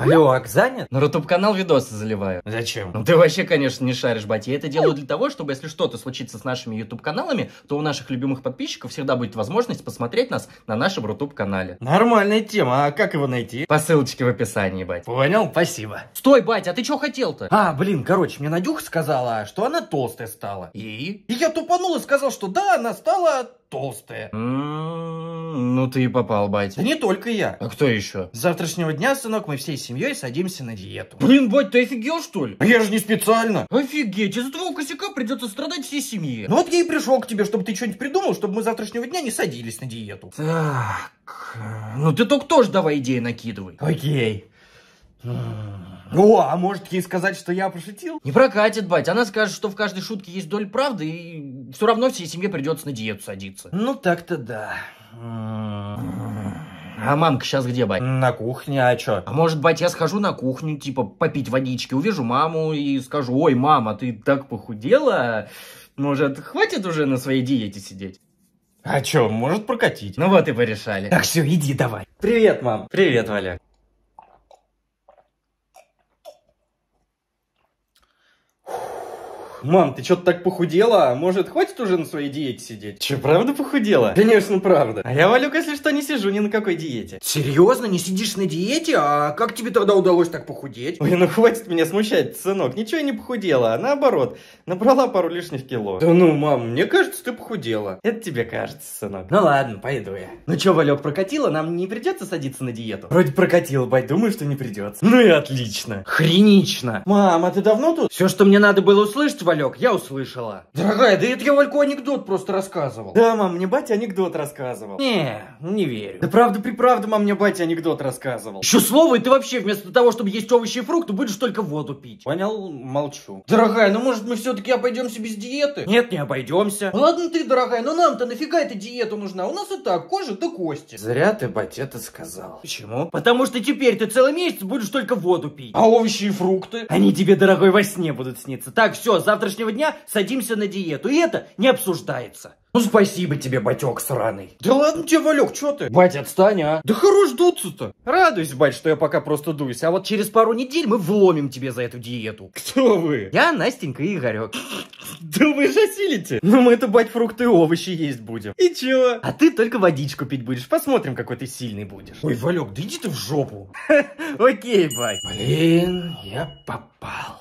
Алло, занят? На Рутуб-канал видосы заливаю. Зачем? Ну ты вообще, конечно, не шаришь, батя. Я это делаю для того, чтобы, если что-то случится с нашими YouTube-каналами, то у наших любимых подписчиков всегда будет возможность посмотреть нас на нашем Рутуб-канале. Нормальная тема, а как его найти? По ссылочке в описании, батя. Понял? Спасибо. Стой, батя, а ты чё хотел-то? А, блин, короче, мне Надюха сказала, что она толстая стала. И? И я тупанул и сказал, что да, она стала толстая. М-м, ну ты и попал, батя. Да не только я. А кто еще? С завтрашнего дня, сынок, мы все сидим семьей садимся на диету. Блин, бать, ты офигел, что ли? А я же не специально. Офигеть, из-за твоего косяка придется страдать всей семье. Ну вот я и пришел к тебе, чтобы ты что-нибудь придумал, чтобы мы завтрашнего дня не садились на диету. Так, ну ты только тоже давай идеи накидывай. Окей. О, а может ей сказать, что я пошутил? Не прокатит, бать. Она скажет, что в каждой шутке есть доля правды, и все равно всей семье придется на диету садиться. Ну так-то да. А мамка сейчас где, бать? На кухне, а чё? А может, бать, я схожу на кухню, типа, попить водички, увижу маму и скажу, ой, мама, ты так похудела, может, хватит уже на своей диете сидеть? А чё, может прокатить? Ну вот и порешали. Так все, иди давай. Привет, мам. Привет, Валя. мам, ты что-то так похудела? Может, хватит уже на своей диете сидеть? Че, правда похудела? Конечно, правда. А я, Валюк, если что, не сижу ни на какой диете. Серьезно, не сидишь на диете? А как тебе тогда удалось так похудеть? Ой, ну хватит меня смущать, сынок. Ничего я не похудела, а наоборот, набрала пару лишних кило. Да ну, мам, мне кажется, ты похудела. Это тебе кажется, сынок. Ну ладно, пойду я. Ну что, Валюк, прокатила? Нам не придется садиться на диету? Вроде прокатила, бать, думаю, что не придется. Ну и отлично. Хренично. Мам, а ты давно тут? Все, что мне надо было услышать, Валек, я услышала. Дорогая, да это я Вальку анекдот просто рассказывал. Да, мам, мне батя анекдот рассказывал. Не, ну не верю. Да правда, приправда, мам, мне батя анекдот рассказывал. Еще слово, и ты вообще вместо того, чтобы есть овощи и фрукты, будешь только воду пить. Понял? Молчу. Дорогая, ну может мы все-таки обойдемся без диеты? Нет, не обойдемся. Ну, ладно ты, дорогая, но нам-то нафига эта диета нужна? У нас и так кожа да кости. Зря ты, батя, это сказал. Почему? Потому что теперь ты целый месяц будешь только воду пить. А овощи и фрукты? Они тебе, дорогой, во сне будут сниться. Так, все, завтра завтрашнего дня садимся на диету. И это не обсуждается. Ну спасибо тебе, батек сраный. Да ладно тебе, Валек, чё ты? Бать, отстань, а. Да хорош дуться-то. Радуйся бать, что я пока просто дуюсь. А вот через пару недель мы вломим тебе за эту диету. Кто вы? Я Настенька и Игорек. Да вы же осилите. Ну мы это, бать, фрукты и овощи есть будем. И чё? А ты только водичку пить будешь. Посмотрим, какой ты сильный будешь. Ой, Валек, да иди ты в жопу. Окей, бать. Блин, я попал.